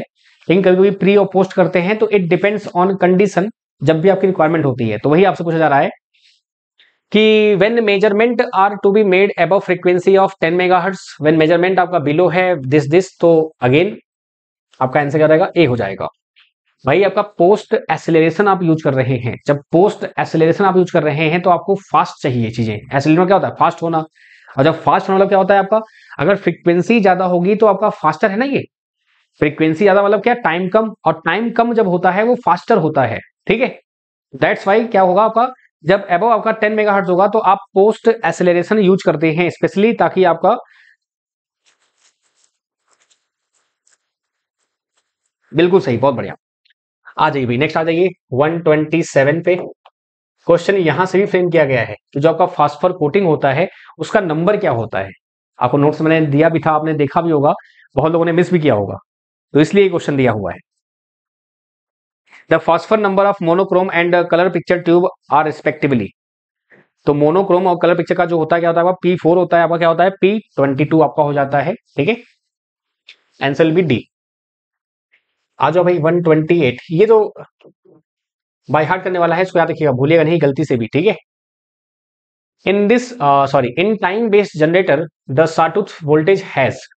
लेकिन कभी कभी प्री और पोस्ट करते हैं तो इट डिपेंड्स ऑन कंडीशन जब भी आपकी रिक्वायरमेंट होती है तो वही आपसे पूछा जा रहा है कि when measurement are to be made अब frequency of ten mega hertz when measurement आपका बिलो है दिस दिस तो अगेन आपका आंसर क्या रहेगा ए हो जाएगा भाई आपका पोस्ट एसिलेशन आप यूज कर रहे हैं जब पोस्ट एसिलेशन आप यूज कर रहे हैं तो आपको फास्ट चाहिए चीजें एसिलेशन क्या होता है फास्ट होना और जब फास्ट होना मतलब क्या होता है आपका अगर फ्रिक्वेंसी ज्यादा होगी तो आपका फास्टर है ना ये फ्रीक्वेंसी ज्यादा मतलब क्या टाइम कम और टाइम कम जब होता है वो फास्टर होता है ठीक है दैट्स वाई क्या होगा आपका जब एबो आपका 10 मेगाहर्ट्ज होगा तो आप पोस्ट एसिलेशन यूज करते हैं स्पेशली ताकि आपका बिल्कुल सही बहुत बढ़िया आ जाइए भाई नेक्स्ट आ जाइए 127 पे क्वेश्चन यहां से भी फ्रेम किया गया है तो जो आपका फास्फर कोटिंग होता है उसका नंबर क्या होता है आपको नोट्स मैंने दिया भी था आपने देखा भी होगा बहुत लोगों ने मिस भी किया होगा तो इसलिए क्वेश्चन दिया हुआ है the phosphor number of monochrome and colour picture tube are respectively तो मोनोक्रोम और कलर पिक्चर का जो होता है क्या होता है पी फोर होता है आपका क्या होता है पी ट्वेंटी टू आपका हो जाता है ठीक है एंसल बी डी आ जाओ भाई वन ट्वेंटी एट ये जो बाई हार्ट करने वाला है इसको याद रखिएगा भूलिएगा नहीं गलती से भी ठीक है in this sorry in time based generator the sawtooth voltage has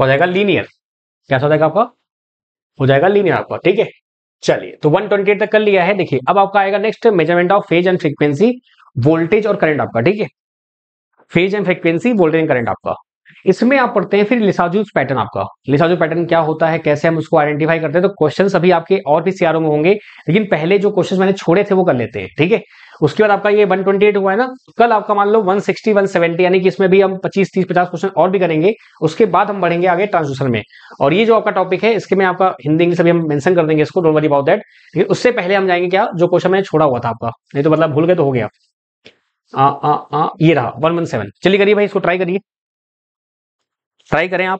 हो जाएगा लीनियर कैसा हो जाएगा आपका हो जाएगा लीनियर आपका ठीक है चलिए तो 128 तक कर लिया है देखिए अब आपका आएगा next measurement of phase and frequency voltage और करंट आपका ठीक है phase and frequency voltage and current आपका इसमें आप पढ़ते हैं फिर लिसाजू पैटर्न आपका लिसाजू पैटर्न क्या होता है कैसे हम उसको आइडेंटिफाई करते हैं तो क्वेश्चन अभी आपके और भी सीआरओ में होंगे लेकिन पहले जो क्वेश्चन मैंने छोड़े थे वो कर लेते हैं ठीक है उसके बाद आपका ये 128 हुआ है ना कल आपका मान लो 160 170 यानी कि इसमें भी हम 25 30 50 क्वेश्चन और भी करेंगे उसके बाद हम बढ़ेंगे आगे ट्रांसलेशन में और ये जो आपका टॉपिक है इसके में आपका हिंदी इंग्लिश अभी हम मेंशन कर देंगे इसको डोंट वरी अबाउट दैट लेकिन उससे पहले हम जाएंगे क्या जो क्वेश्चन मैंने छोड़ा हुआ था आपका नहीं तो मतलब भूल गए तो हो गया आ, आ, आ, ये रहा वन वन सेवन चलिए करिए भाई इसको ट्राई करिए ट्राई करें आप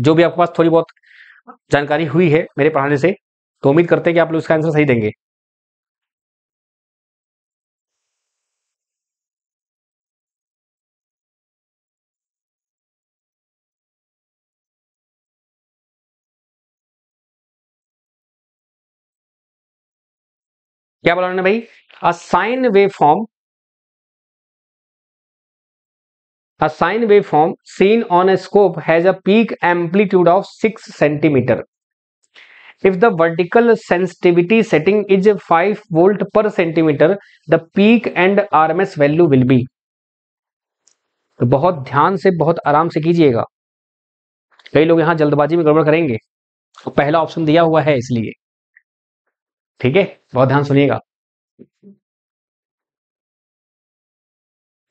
जो भी आपके पास थोड़ी बहुत जानकारी हुई है मेरे पढ़ाने से तो उम्मीद करते हैं कि आप लोग इसका आंसर सही देंगे क्या बोला उन्होंने भाई a sine wave form a sine wave form seen on a scope has a peak amplitude of six centimetre if the vertical sensitivity setting is 5 volt per centimeter the peak and rms value will be तो बहुत ध्यान से बहुत आराम से कीजिएगा कई लोग यहां जल्दबाजी में गड़बड़ करेंगे तो पहला ऑप्शन दिया हुआ है इसलिए ठीक है बहुत ध्यान सुनिएगा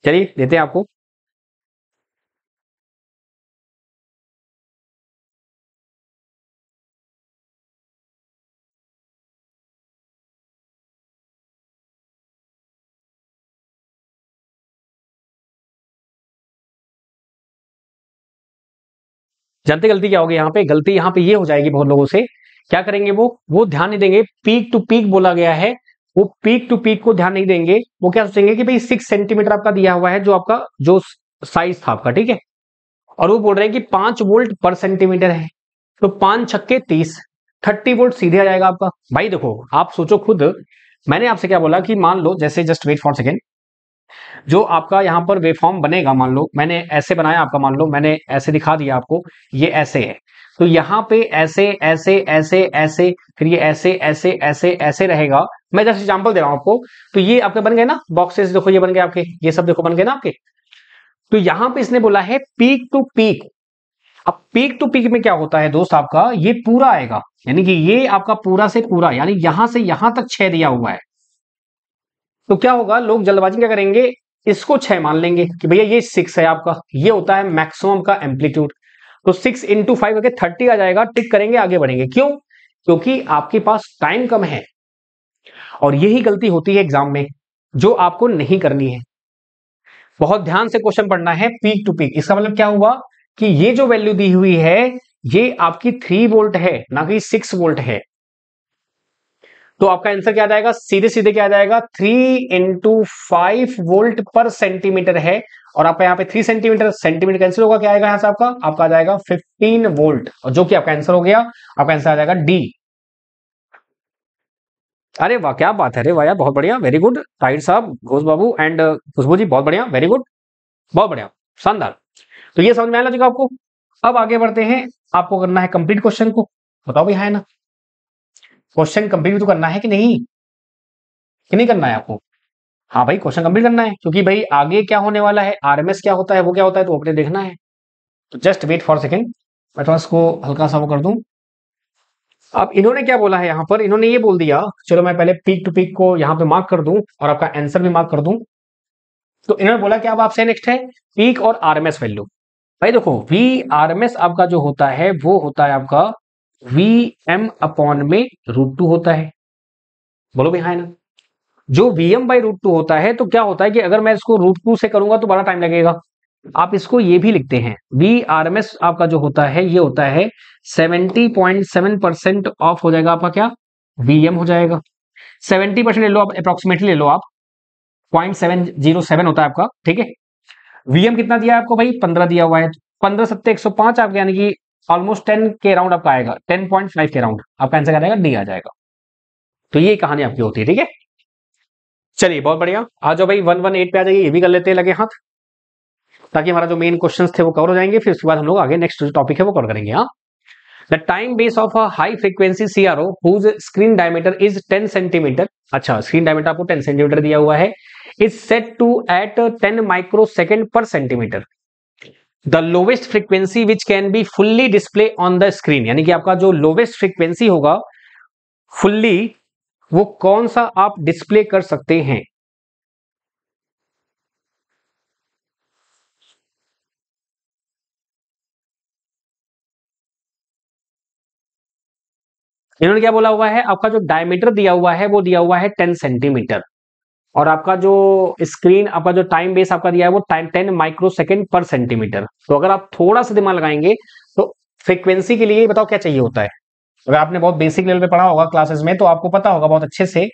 चलिए देते हैं आपको जानते गलती क्या होगी यहाँ पे गलती यहाँ पे ये हो जाएगी बहुत लोगों से क्या करेंगे वो वो ध्यान नहीं देंगे पीक टू पीक बोला गया है वो पीक टू पीक को ध्यान नहीं देंगे वो क्या सोचेंगे कि भाई सिक्स सेंटीमीटर आपका दिया हुआ है जो आपका जो साइज था आपका ठीक है और वो बोल रहे हैं कि पांच वोल्ट पर सेंटीमीटर है तो पांच छक्के तीस थर्टी वोल्ट सीधे आ जाएगा आपका भाई देखो आप सोचो खुद मैंने आपसे क्या बोला कि मान लो जैसे जस्ट वेट फॉर सेकेंड जो आपका यहाँ पर वेफॉर्म बनेगा मान लो मैंने ऐसे बनाया आपका मान लो मैंने ऐसे दिखा दिया आपको ये ऐसे है तो यहाँ पे ऐसे ऐसे ऐसे ऐसे फिर ये ऐसे ऐसे ऐसे ऐसे रहेगा मैं जैसे एग्जाम्पल दे रहा हूं आपको तो ये आपके बन गए ना बॉक्सेस देखो ये बन गए आपके ये सब देखो बन गए ना आपके तो यहाँ पे इसने बोला है पीक टू पीक अब पीक टू पीक में क्या होता है दोस्त आपका ये पूरा आएगा यानी कि ये आपका पूरा से पूरा यानी यहां से यहां तक छह दिया हुआ है तो क्या होगा लोग जल्दबाजी क्या करेंगे इसको छह मान लेंगे कि भैया ये सिक्स है आपका ये होता है मैक्सिमम का एम्पलीट्यूड तो सिक्स इंटू फाइव करके थर्टी आ जाएगा टिक करेंगे आगे बढ़ेंगे क्यों क्योंकि आपके पास टाइम कम है और यही गलती होती है एग्जाम में जो आपको नहीं करनी है बहुत ध्यान से क्वेश्चन पढ़ना है पीक टू पीक इसका मतलब क्या हुआ कि ये जो वैल्यू दी हुई है ये आपकी थ्री वोल्ट है ना कि सिक्स वोल्ट है तो आपका आंसर क्या आ जाएगा सीधे सीधे क्या आ जाएगा three into five volt per centimetre है और आपका यहाँ पे थ्री सेंटीमीटर सेंटीमीटर कैंसिल होगा क्या आएगा यहाँ से आपका आपका आ जाएगा फिफ्टीन वोल्ट और जो कि आपका आंसर हो गया आपका आंसर आ जाएगा डी अरे वाह क्या बात है अरे वाह यार बहुत बढ़िया वेरी गुड राइट साहब घोष बाबू एंड uh, खुशबू जी बहुत बढ़िया वेरी गुड बहुत बढ़िया शानदार तो ये समझ में आया लॉजिक आपको अब आगे बढ़ते हैं आपको करना है कंप्लीट क्वेश्चन को बताओ भी है ना क्वेश्चन कंप्लीट तो करना है कि नहीं कि नहीं करना है आपको हाँ भाई क्वेश्चन कंप्लीट करना है क्योंकि भाई आगे क्या होने वाला है आरएमएस क्या होता है वो क्या होता है तो अपने देखना है तो जस्ट वेट फॉर सेकेंड मैं थोड़ा इसको हल्का सा वो कर दू अब इन्होंने क्या बोला है यहाँ पर इन्होंने ये बोल दिया चलो मैं पहले पीक टू पीक को यहाँ पे मार्क कर दू और आपका आंसर भी मार्क कर दू तो इन्होंने बोला कि अब आपसे नेक्स्ट है पीक और आरएमएस वैल्यू भाई देखो वी आरएमएस आपका जो होता है वो होता है आपका वी एम अपॉन में रूट टू होता है बोलो भाई हाँ ना जो एम बाई रूट टू होता है तो क्या होता है कि अगर मैं इसको रूट टू से करूंगा तो बड़ा टाइम लगेगा आप इसको ये भी लिखते हैं वी आर एम एस आपका जो होता है ये होता है seventy point seven percent of हो जाएगा आपका क्या वीएम हो जाएगा सेवेंटी परसेंट ले लो आप अप्रोक्सीमेटली ले लो आप पॉइंट सेवन जीरो सेवन होता है आपका ठीक है वीएम कितना दिया है आपको भाई पंद्रह दिया हुआ है पंद्रह सत्तर एक सौ पांच आपके यानी कि ऑलमोस्ट टेन के राउंड आपका आएगा टेन पॉइंट फाइव के राउंड आपका आंसर क्या आएगा डी आ जाएगा तो ये कहानी आपकी होती है ठीक है चलिए बहुत बढ़िया आ जाओ भाई वन वन एट पे आ जाइए ये भी कर लेते हैं लगे हाथ ताकि हमारा जो मेन क्वेश्चन थे वो कवर हो जाएंगे फिर उसके बाद हम लोग आगे नेक्स्ट जो टॉपिक है वो कवर करेंगे हाँ the time base of a high frequency CRO whose screen diameter is ten centimetre अच्छा स्क्रीन डायमीटर आपको टेन सेंटीमीटर दिया हुआ है is set to at ten micro second per centimetre the lowest frequency which can be fully display on the screen यानी कि आपका जो lowest frequency होगा फुल्ली वो कौन सा आप डिस्प्ले कर सकते हैं इन्होंने क्या बोला हुआ है आपका जो डायमीटर दिया हुआ है वो दिया हुआ है टेन सेंटीमीटर और आपका जो स्क्रीन आपका जो टाइम बेस आपका दिया है वो time ten micro second per centimetre तो अगर आप थोड़ा सा दिमाग लगाएंगे तो फ्रिक्वेंसी के लिए बताओ क्या चाहिए होता है अगर आपने बहुत बेसिक लेवल पे पढ़ा होगा क्लासेस में तो आपको पता होगा बहुत अच्छे से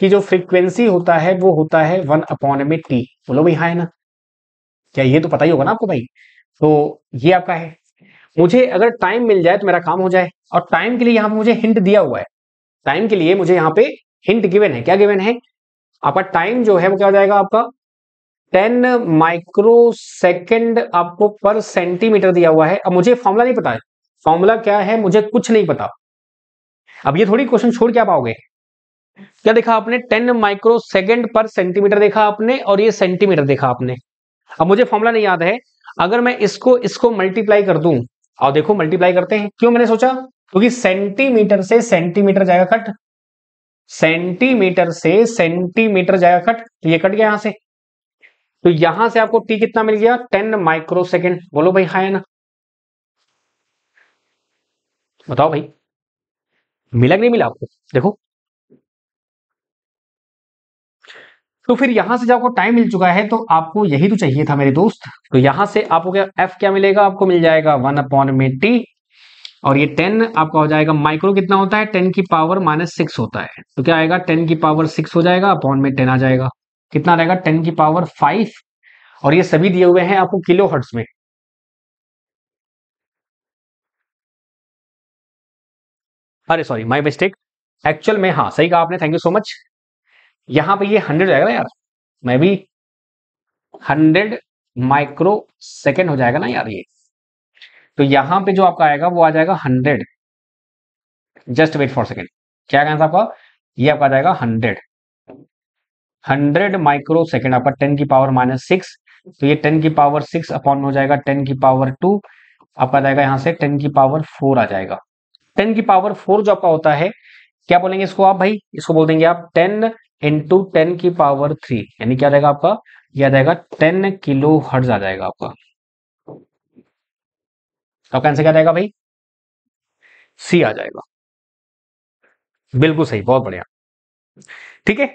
कि जो फ्रीक्वेंसी होता है वो होता है वन अपॉन में टी बोलो भाई हाँ है ना क्या ये तो पता ही होगा ना आपको भाई तो ये आपका है मुझे अगर टाइम मिल जाए तो मेरा काम हो जाए और टाइम के लिए यहाँ मुझे हिंट दिया हुआ है टाइम के लिए मुझे यहाँ पे हिंट गिवन है क्या गिवन है आपका टाइम जो है वो क्या हो जाएगा आपका टेन माइक्रो सेकेंड आपको पर सेंटीमीटर दिया हुआ है अब मुझे फॉर्मूला नहीं पता है फॉर्मूला क्या है मुझे कुछ नहीं पता अब ये थोड़ी क्वेश्चन छोड़ क्या पाओगे क्या देखा आपने ten micro second per centimetre देखा आपने और ये सेंटीमीटर देखा आपने अब मुझे फॉर्मूला नहीं याद है अगर मैं इसको इसको मल्टीप्लाई कर दूं और देखो मल्टीप्लाई करते हैं क्यों मैंने सोचा क्योंकि सेंटीमीटर से सेंटीमीटर जाएगा कट सेंटीमीटर से सेंटीमीटर जाएगा कट ये कट गया यहां से तो यहां से आपको टी कितना मिल गया टेन माइक्रो सेकेंड बोलो भाई हाँ ना बताओ भाई मिला कि नहीं मिला आपको देखो तो फिर यहां से जब आपको टाइम मिल चुका है तो आपको यही तो चाहिए था मेरे दोस्त तो यहां से आपको क्या एफ क्या मिलेगा आपको मिल जाएगा वन अपॉन में टी और ये टेन आपका हो जाएगा माइक्रो कितना होता है टेन की पावर माइनस सिक्स होता है तो क्या आएगा टेन की पावर सिक्स हो जाएगा अपॉन में टेन आ जाएगा कितना रहेगा टेन की पावर फाइव और ये सभी दिए हुए हैं आपको किलो हर्ट्स में अरे सॉरी माई मिस्टेक एक्चुअल में हाँ सही कहा आपने थैंक यू सो मच यहाँ पे ये हंड्रेड जाएगा ना यार मैं भी हंड्रेड माइक्रो सेकेंड हो जाएगा ना यार ये तो यहाँ पे जो आपका आएगा वो आ जाएगा hundred just wait for second क्या कहना आपका ये आपका आ जाएगा हंड्रेड हंड्रेड माइक्रो सेकेंड आपका टेन की पावर माइनस सिक्स तो ये टेन की पावर सिक्स अपॉन हो जाएगा टेन की पावर टू आपका जाएगा यहाँ से टेन की पावर फोर आ जाएगा टेन की पावर फोर जो आपका होता है क्या बोलेंगे इसको आप भाई इसको बोल देंगे आप टेन इंटू टेन की पावर थ्री यानी क्या रहेगा आपका यह जाएगा टेन किलो हर्ज आ जाएगा आपका तो आपका आंसर क्या रहेगा भाई सी आ जाएगा बिल्कुल सही बहुत बढ़िया ठीक है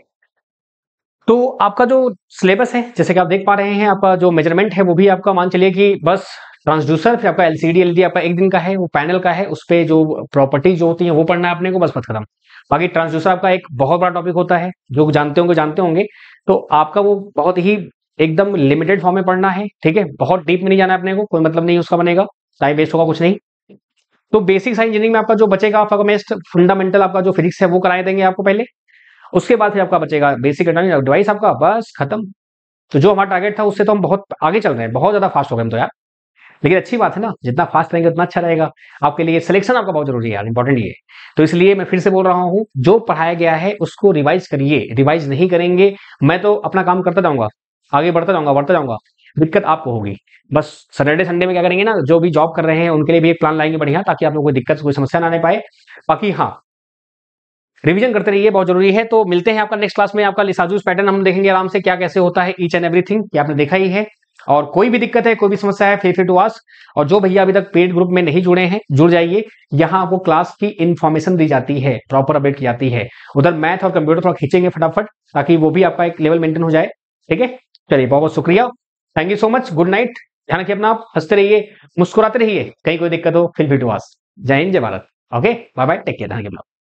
तो आपका जो सिलेबस है जैसे कि आप देख पा रहे हैं आपका जो मेजरमेंट है वो भी आपका मान चलिए कि बस ट्रांसड्यूसर फिर आपका एलसीडी एलईडी आपका एक दिन का है वो पैनल का है उस पर जो प्रॉपर्टीज जो होती है वो पढ़ना है आपने को बस मत खत्म बाकी ट्रांसड्यूसर आपका एक बहुत बड़ा टॉपिक होता है जो जानते होंगे जानते होंगे तो आपका वो बहुत ही एकदम लिमिटेड फॉर्म में पढ़ना है ठीक है बहुत डीप में नहीं जाना अपने को कोई मतलब नहीं उसका बनेगा टाइम वेस्ट होगा कुछ नहीं तो बेसिक साइंस इंजीनियरिंग में आपका जो बचेगा आपका मेस्ट फंडामेंटल आपका जो फिजिक्स है वो कराए देंगे आपको पहले उसके बाद फिर आपका बचेगा बेसिक डिवाइस आपका बस खत्म तो जो हमारा टारगेट था उससे तो हम बहुत आगे चल रहे हैं बहुत ज्यादा फास्ट हो गए हम तो यार लेकिन अच्छी बात है ना जितना फास्ट रहेंगे उतना अच्छा रहेगा आपके लिए सिलेक्शन आपका बहुत जरूरी है यार इंपॉर्टेंट ये तो इसलिए मैं फिर से बोल रहा हूँ जो पढ़ाया गया है उसको रिवाइज करिए रिवाइज नहीं करेंगे मैं तो अपना काम करता जाऊंगा आगे बढ़ता जाऊंगा बढ़ता जाऊंगा दिक्कत आपको होगी बस सैटरडे संडे में क्या करेंगे ना जो भी जॉब कर रहे हैं उनके लिए भी एक प्लान लाएंगे बढ़िया ताकि आप लोग कोई दिक्कत कोई समस्या ना आने पाए बाकी हाँ रिवीजन करते रहिए बहुत जरूरी है तो मिलते हैं आपका नेक्स्ट क्लास में आपका लिसाजूस पैटर्न हम देखेंगे आराम से क्या कैसे होता है ईच एंड एवरीथिंग ये आपने देखा ही है और कोई भी दिक्कत है कोई भी समस्या है फे फे टू आस्क और जो भैया अभी तक पेड ग्रुप में नहीं जुड़े हैं जुड़ जाइए यहाँ आपको क्लास की इन्फॉर्मेशन दी जाती है प्रॉपर अपडेट की जाती है उधर मैथ और कंप्यूटर थोड़ा खींचेंगे फटाफट ताकि वो भी आपका एक लेवल मेंटेन हो जाए ठीक है चलिए बहुत बहुत शुक्रिया thank you so much good night ध्यान रखिए अपना आप हंसते रहिए मुस्कुराते रहिए कहीं कोई दिक्कत हो फिर फिट वास जय हिंद जय Bharat okay bye bye take care ध्यान अपना